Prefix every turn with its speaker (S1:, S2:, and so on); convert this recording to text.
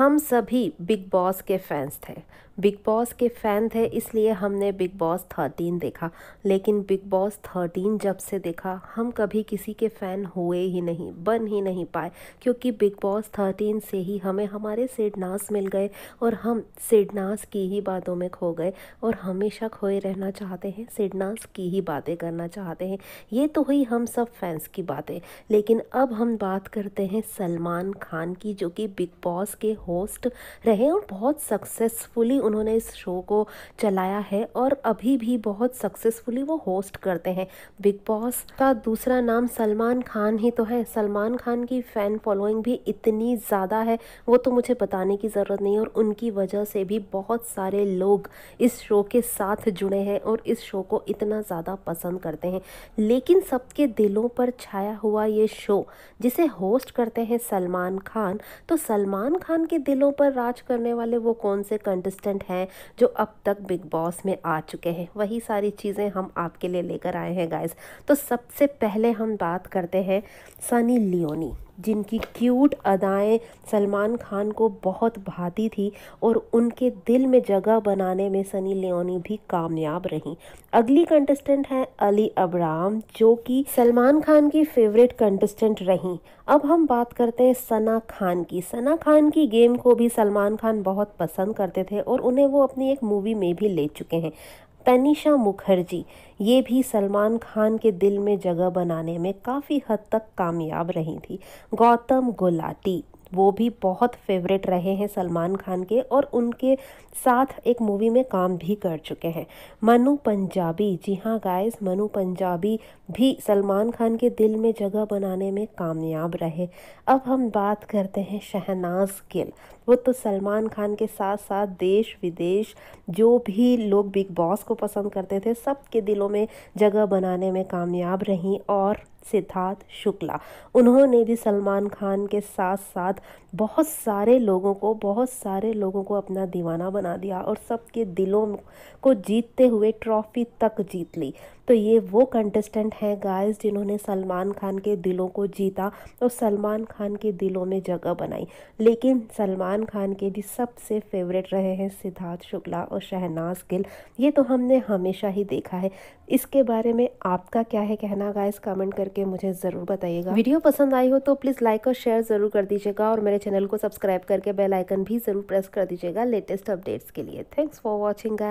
S1: हम सभी Bigg Boss के फैंस थे बिग बॉस के फ़ैन थे इसलिए हमने बिग बॉस थर्टीन देखा लेकिन बिग बॉस थर्टीन जब से देखा हम कभी किसी के फ़ैन हुए ही नहीं बन ही नहीं पाए क्योंकि बिग बॉस थर्टीन से ही हमें हमारे सिडनास मिल गए और हम सिडनास की ही बातों में खो गए और हमेशा खोए रहना चाहते हैं सिडनास की ही बातें करना चाहते हैं ये तो हुई हम सब फैंस की बातें लेकिन अब हम बात करते हैं सलमान खान की जो कि बिग बॉस के होस्ट रहे और बहुत सक्सेसफुली उन्होंने इस शो को चलाया है और अभी भी बहुत सक्सेसफुली वो होस्ट करते हैं बिग बॉस का दूसरा नाम सलमान खान ही तो है सलमान खान की फ़ैन फॉलोइंग भी इतनी ज़्यादा है वो तो मुझे बताने की ज़रूरत नहीं और उनकी वजह से भी बहुत सारे लोग इस शो के साथ जुड़े हैं और इस शो को इतना ज़्यादा पसंद करते हैं लेकिन सबके दिलों पर छाया हुआ ये शो जिसे होस्ट करते हैं सलमान खान तो सलमान खान के दिलों पर राज करने वाले वो कौन से कंटेस्टेंट कंटेस्टेंट हैं जो अब तक बिग बॉस में आ चुके हैं वही सारी चीज़ें हम आपके लिए लेकर आए हैं गाइज तो सबसे पहले हम बात करते हैं सनी लियोनी जिनकी क्यूट अदाएं सलमान खान को बहुत भाती थी और उनके दिल में जगह बनाने में सनी लियोनी भी कामयाब रहीं अगली कंटेस्टेंट हैं अली अब्राम जो कि सलमान खान की फेवरेट कंटेस्टेंट रहीं अब हम बात करते हैं सना खान की सना खान की गेम को भी सलमान खान बहुत पसंद करते थे और उन्हें वो अपनी एक मूवी में भी ले चुके हैं तनिषा मुखर्जी ये भी सलमान खान के दिल में जगह बनाने में काफ़ी हद तक कामयाब रही थी गौतम गुलाटी वो भी बहुत फेवरेट रहे हैं सलमान खान के और उनके साथ एक मूवी में काम भी कर चुके हैं मनु पंजाबी जी हाँ गाइस मनु पंजाबी भी सलमान खान के दिल में जगह बनाने में कामयाब रहे अब हम बात करते हैं शहनाज गिल वो तो सलमान खान के साथ साथ देश विदेश जो भी लोग बिग बॉस को पसंद करते थे सबके दिलों में जगह बनाने में कामयाब रहीं और सिद्धार्थ शुक्ला उन्होंने भी सलमान खान के साथ साथ बहुत सारे लोगों को बहुत सारे लोगों को अपना दीवाना बना दिया और सबके दिलों को जीतते हुए ट्रॉफी तक जीत ली तो ये वो कंटेस्टेंट हैं गाइस जिन्होंने सलमान खान के दिलों को जीता और सलमान खान के दिलों में जगह बनाई लेकिन सलमान खान के भी सबसे फेवरेट रहे हैं सिद्धार्थ शुक्ला और शहनाज गिल ये तो हमने हमेशा ही देखा है इसके बारे में आपका क्या है कहना गाइस कमेंट कर करके मुझे ज़रूर बताइएगा वीडियो पसंद आई हो तो प्लीज़ लाइक और शेयर ज़रूर कर दीजिएगा और मेरे चैनल को सब्सक्राइब करके बेलाइकन भी ज़रूर प्रेस कर दीजिएगा लेटेस्ट अपडेट्स के लिए थैंक्स फॉर वॉचिंग